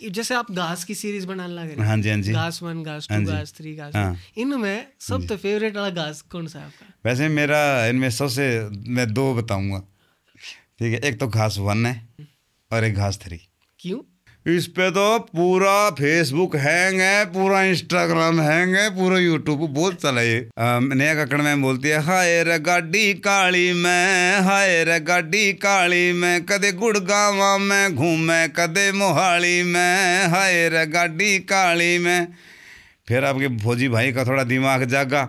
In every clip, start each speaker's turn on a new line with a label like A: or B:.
A: जैसे आप घास की सीरीज बनाने लगे हाँ जी हाँ जी घास वन घास टू हाँ घास थ्री घास हाँ। इनमें सब तो फेवरेट वाला घास कौन सा है आपका वैसे मेरा इनमें सबसे मैं दो बताऊंगा ठीक है एक तो घास वन है और एक घास थ्री क्यों इस पे तो पूरा फेसबुक हैंग है पूरा इंस्टाग्राम हैंग है पूरा यूट्यूब बहुत चला ये नेहा कक्कड़ मैम बोलती है हाय रे गाडी काली मैं हाय रे गाडी काली मैं कदे गुड़गावा में घूमे कदे मोहाली मैं हाय रे गाडी काली मैं फिर आपके भोजी भाई का थोड़ा दिमाग जागा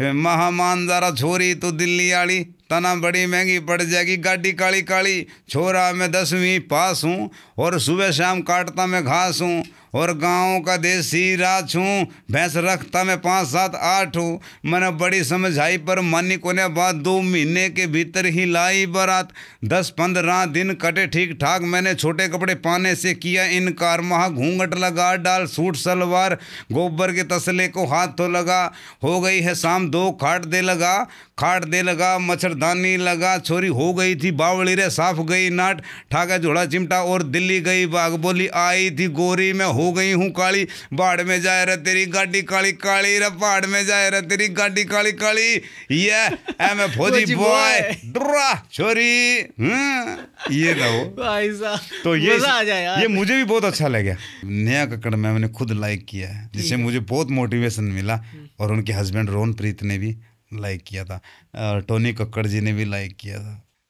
A: महामान जरा छोरी तू दिल्ली आली तना बड़ी महंगी पड़ जाएगी गाड़ी काली काली छोरा मैं दसवीं पास हूँ और सुबह शाम काटता मैं घास हूँ और गाँव का देसी राज हूँ भैंस रखता मैं पाँच सात आठ हूँ मैंने बड़ी समझाई पर मानी कोने बात दो महीने के भीतर ही लाई बारात दस पंद्रह दिन कटे ठीक ठाक मैंने छोटे कपड़े पाने से किया इनकार महा घूंघट लगा डाल सूट सलवार गोबर के तसले को हाथ तो लगा हो गई है शाम दो खाट दे लगा खाट दे लगा मच्छरदानी लगा छोरी हो गई थी बावली रे साफ गई नाट ठाका झोड़ा चिमटा और दिल्ली गई बाग बोली आई थी गोरी मैं हो गई हूँ काली बाढ़ में जाए रे तेरी गाड़ी काली काली रे पहाड़ में जाए रे तेरी गाड़ी काली काली ये एम ए फौजी बॉय डुर्रा छोरी हम्म, ये रहो भाई साहब तो ये ये मुझे भी बहुत अच्छा लगा नया ककड़ में मैंने खुद लाइक किया है जिससे मुझे बहुत मोटिवेशन मिला हम्म। और उनके हस्बैंड प्रीत ने भी लाइक किया था टोनी कक्कड़ जी ने भी लाइक किया था